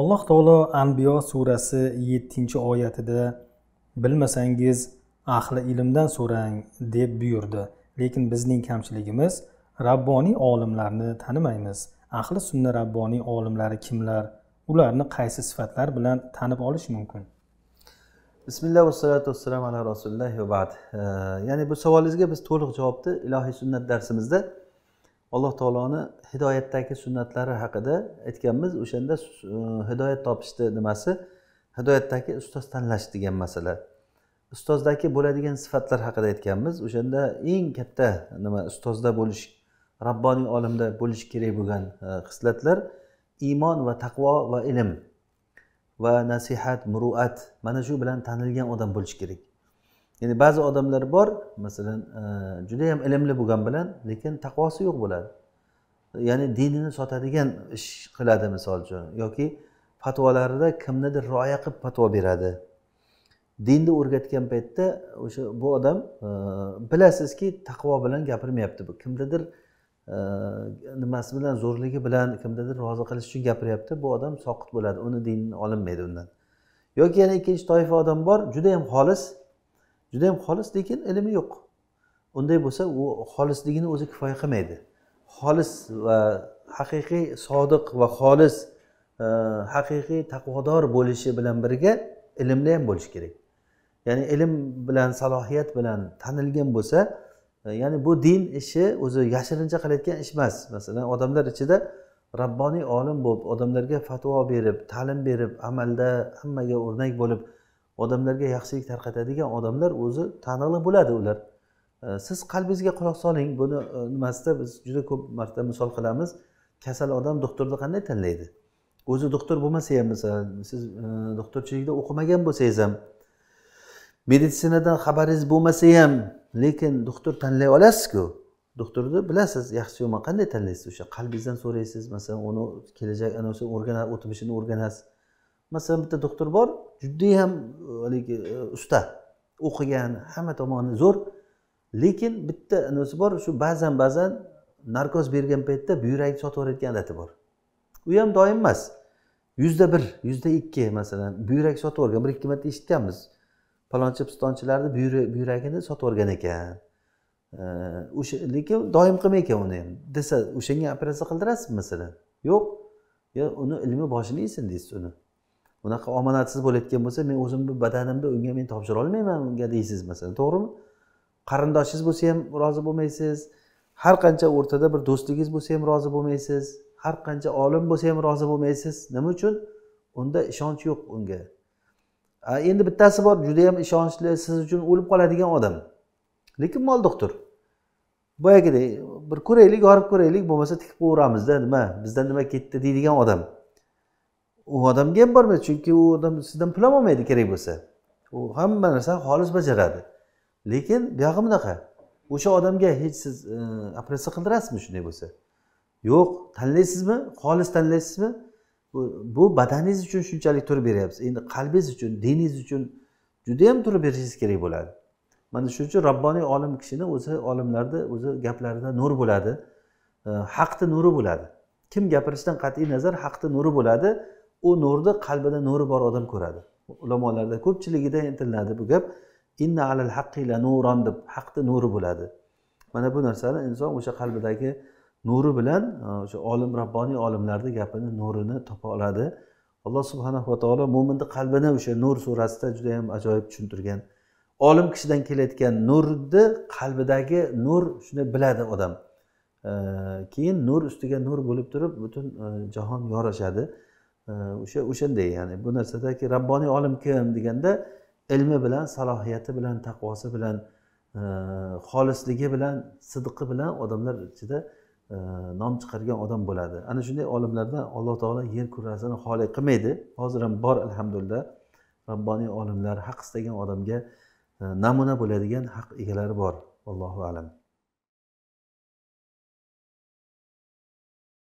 alloh taolo anbiyo surasi yettinchi oyatida bilmasangiz ahli ilmdan so'rang deb buyurdi lekin bizning kamchiligimiz rabboniy olimlarni tanimaymiz ahli sunna rabboniy olimlari kimlar ularni qaysi sifatlar bilan tanib olish mumkin bismillah vassalatu vassalam ala rasulillah va bad ya'ni bu savolingizga biz to'liq javobni ilohiy sunnat darsimizda alloh taoloni hidoyatdagi sunnatlari haqida aytganmiz o'shanda e, hidoyat topishni nimasi hidoyatdagi ustoz tanlash degan masala ustozdagi bo'ladigan sifatlar haqida aytganmiz o'shanda eng katta nima ustozda bo'lish rabboniy olimda bo'lishi kerak bo'lgan e, xislatlar iymon va taqvo va ilm va nasihat muruat mana shu bilan tanilgan odam bo'lishi kerak ya'ni ba'zi odamlar bor masalan e, juda yam ilmli bo'lgan bilan lekin taqvosi yo'q bo'ladi ya'ni dinini sotadigan ish qiladi misol uchun yoki fatvolarida kimnidir rioya qilib fatvo beradi dinni o'rgatgan paytda o'sha bu odam e, bilasizki taqvo bilan gapirmayapti bu kimnidir e, nimasi bilan zo'rligi bilan kimnidir rozi qilish uchun gapiryapti bu odam soqit bo'ladi uni dini olinmaydi undan yoki yana ikkinchi toifa odam bor juda yam xolis juda yam xolis lekin ilmi yo'q unday bo'lsa u xolisligini o'zi kifoya qilmaydi xolis va haqiqiy sodiq va xolis e, haqiqiy taqvodor bo'lishi bilan birga ilmli ham bo'lishi kerak ya'ni ilm bilan salohiyat bilan tanilgan bo'lsa e, ya'ni bu din ishi o'zi yashirincha qilayotgan ish emas masalan odamlar ichida rabboniy olim bo'lib odamlarga fatvo berib ta'lim berib amalda hammaga o'rnak bo'lib odamlarga yaxshilik tarqatadigan odamlar o'zi taniqli bo'ladi ular e, siz qalbingizga quloq soling buni e, nimasida biz juda ko'p marta misol qilamiz kasal odam doktorni qanday tanlaydi o'zi doktor bo'lmasa ham masalan siz e, doktorchilikda o'qimagan bo'lsangiz ham meditsinadan xabaringiz bo'lmasa ham lekin doktor tanlay olasizku doktorni bilasiz yaxshi yomon qanday tanlaysiz o'sha qalbingizdan so'raysiz masalan uni kelajak o'rganar o'tmishini o'rganasiz masalan bitta doktor bor judayam e, haligi e, usta o'qigan hamma tomoni zo'r lekin bitta nimasi bor shu ba'zan ba'zan narkoz bergan paytda buyrakni sotib yuborayotgan adati bor u ham doim emas yuzda bir yuzda ikki masalan buyrak sotib yuborgan bir ikki marta eshitganmiz palonchi pistonchilarni buyragini sotib yuborgan ekan e, o'sha lekin doim qilmay ekan uni ham desa o'shanga operatsiya qildirasizmi masalan yo'q yo uni ilmi boshini yesin deysiz uni bunaqa omonatsiz bo'layotgan bo'lsa men o'zimni badanimni unga men topshira olmayman unga deysiz masalan to'g'rimi qarindoshingiz bo'lsa ham rozi bo'lmaysiz har qancha o'rtada bir do'stligingiz bo'lsa ham rozi bo'lmaysiz har qancha olim bo'lsa ham rozi bo'lmaysiz nima uchun unda ishonch yo'q unga endi bittasi bor judayam ishonchli siz uchun o'lib qoladigan odam lekin mol doktor boyagidek bir ko'raylik yorib ko'raylik bo'lmasa tikib qo'yaveramizda nima bizdan nima ketdi deydigan odam u odamga ham bormaydi chunki u odam sizdan pul ham olmaydi kerak bo'lsa u hamma narsani xolis bajaradi lekin buyog'i bunaqa o'sha odamga hech siz e, operatsiya qildirasizmi shunday bo'lsa yo'q tanlaysizmi xolis tanlaysizmi bu badaningiz uchun shunchalik turib beryapsiz endi qalbingiz uchun diningiz uchun judayam turib berishingiz kerak bo'ladi mana shuning uchun robboniy olim kishini o'zi olimlarni o'zi gaplarida nur bo'ladi e, haqni nuri bo'ladi kim gapirishidan qat'iy nazar haqni nuri bo'ladi u nurni qalbida nuri bor odam ko'radi ulamolarda ko'pchiligida aytiladi bu gap inna alal haqqi la nuron deb haqni nuri bo'ladi mana bu narsani inson o'sha qalbidagi nuri bilan e, o'sha olim rabboniy olimlarni gapini nurini topa oladi alloh subhanahu va taolo mo'minni qalbini o'sha nur surasida juda yam ajoyib tushuntirgan olim kishidan kelayotgan nurni qalbidagi nur shuni biladi odam e, keyin nur ustiga nur bo'lib turib butun e, jahon yorishadi o'sha o'shanday ya'ni bu narsadagi rabboniy olim kim deganda ilmi bilan salohiyati bilan taqvosi bilan xolisligi bilan sidqi bilan odamlar ichida nom chiqargan odam bo'ladi ana shunday olimlardan alloh taolo yer kurrasini xoli qilmaydi hozir ham bor alhamdulillah rabboniy olimlar haq istagan odamga namuna bo'ladigan haq egalari bor allohu alam